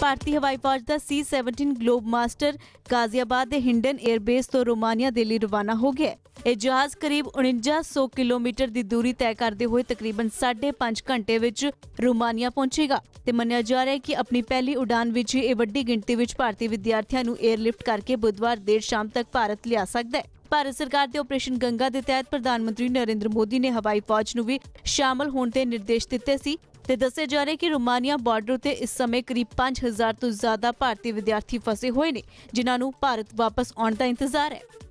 ਭਾਰਤੀ ਹਵਾਈ ਫੌਜ ਦਾ C17 globe master Ghaziabad ਦੇ ਹਿੰਡਨ 에ਅਰਬੇਸ ਤੋਂ ਰੋਮਾਨੀਆ ਦੇ ਲਈ ਰਵਾਨਾ ਹੋ ਗਿਆ ਇਹ ਜਹਾਜ਼ ਕਰੀਬ 4900 ਕਿਲੋਮੀਟਰ ਦੀ ਦੂਰੀ ਤੈਅ ਕਰਦੇ ਹੋਏ ਤਕਰੀਬਨ 5.5 ਘੰਟੇ ਵਿੱਚ ਰੋਮਾਨੀਆ ਪਹੁੰਚੇਗਾ ਤੇ ਮੰਨਿਆ ਜਾ ਰਿਹਾ ਹੈ ਕਿ ਆਪਣੀ ਪਹਿਲੀ ਉਡਾਨ ਵਿੱਚ ਇਹ ਵੱਡੀ ਗਿਣਤੀ ਵਿੱਚ ਭਾਰਤੀ ਵਿਦਿਆਰਥੀਆਂ ਨੂੰ 에ਅਰਲਿਫਟ ਕਰਕੇ ਬੁੱਧਵਾਰ ਦੇਰ ਸ਼ਾਮ ਤੱਕ ਭਾਰਤ ਲਿਆ ਸਕਦਾ ਹੈ ਭਾਰਤ ਸਰਕਾਰ ਦੇ ਆਪਰੇਸ਼ਨ ਗੰਗਾ ਦੇ ਤਹਿਤ ਪ੍ਰਧਾਨ ਮੰਤਰੀ ਨਰਿੰਦਰ ਮੋਦੀ ਨੇ ਹਵਾਈ ਫੌਜ ਨੂੰ ਵੀ ਸ਼ਾਮਲ ਹੋਣ ਦੇ ਨਿਰਦੇਸ਼ ਦਿੱਤੇ ਸੀ ਤੇ ਦੱਸੇ ਜਾ ਰਿਹਾ ਕਿ ਰੁਮਾਨੀਆ ਬਾਰਡਰ ਉਤੇ ਇਸ ਸਮੇਂ ਕਰੀਬ 5000 ਤੋਂ ਜ਼ਿਆਦਾ ਭਾਰਤੀ ਵਿਦਿਆਰਥੀ ਫਸੇ ਹੋਏ ਨੇ ਜਿਨ੍ਹਾਂ ਨੂੰ ਭਾਰਤ ਵਾਪਸ ਆਉਣ ਦਾ ਇੰਤਜ਼ਾਰ ਹੈ